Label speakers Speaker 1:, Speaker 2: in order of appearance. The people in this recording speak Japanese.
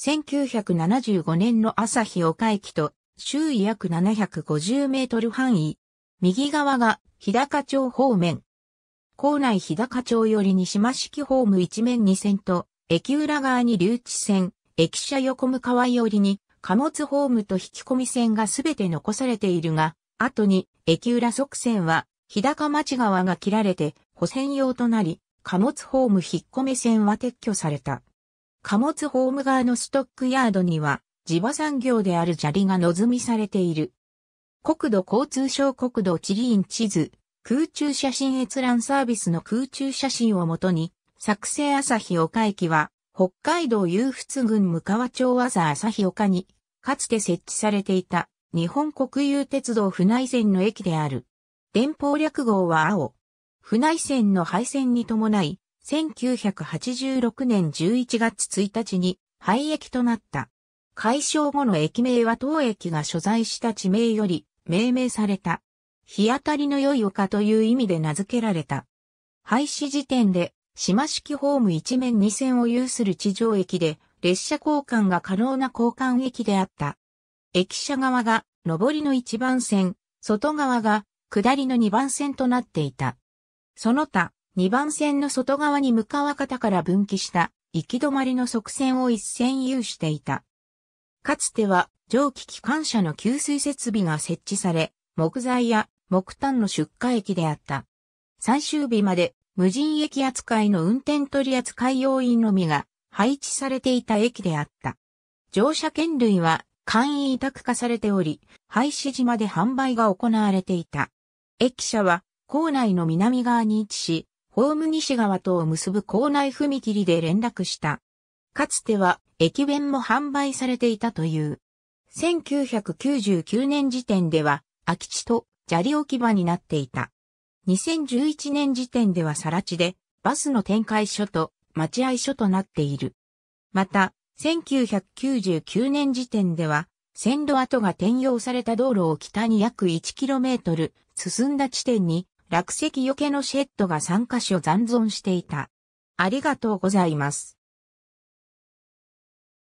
Speaker 1: 1975年の朝日岡駅と周囲約750メートル範囲。右側が日高町方面。校内日高町より西間式ホーム一面二線と、駅裏側に留置線、駅舎横向川寄りに貨物ホームと引き込み線がすべて残されているが、後に駅裏側線は日高町側が切られて保線用となり、貨物ホーム引っ込み線は撤去された。貨物ホーム側のストックヤードには、地場産業である砂利が望みされている。国土交通省国土地理院地図、空中写真閲覧サービスの空中写真をもとに、作成朝日岡駅は、北海道有仏郡向川町朝朝日岡に、かつて設置されていた、日本国有鉄道府内線の駅である。電報略号は青。府内線の廃線に伴い、1986年11月1日に廃駅となった。解消後の駅名は当駅が所在した地名より命名された。日当たりの良い丘という意味で名付けられた。廃止時点で、島式ホーム一面二線を有する地上駅で、列車交換が可能な交換駅であった。駅舎側が上りの一番線、外側が下りの二番線となっていた。その他、2番線の外側に向川方から分岐した行き止まりの側線を一線有していた。かつては蒸気機関車の給水設備が設置され、木材や木炭の出荷駅であった。最終日まで無人駅扱いの運転取扱要員のみが配置されていた駅であった。乗車券類は簡易委託化されており、廃止島で販売が行われていた。駅舎は校内の南側に位置し、大牟西側とを結ぶ校内踏切で連絡した。かつては駅弁も販売されていたという。1999年時点では空き地と砂利置き場になっていた。2011年時点では更地でバスの展開所と待合所となっている。また、1999年時点では線路跡が転用された道路を北に約 1km 進んだ地点に落石よけのシェットが3カ所残存していた。ありがとうございます。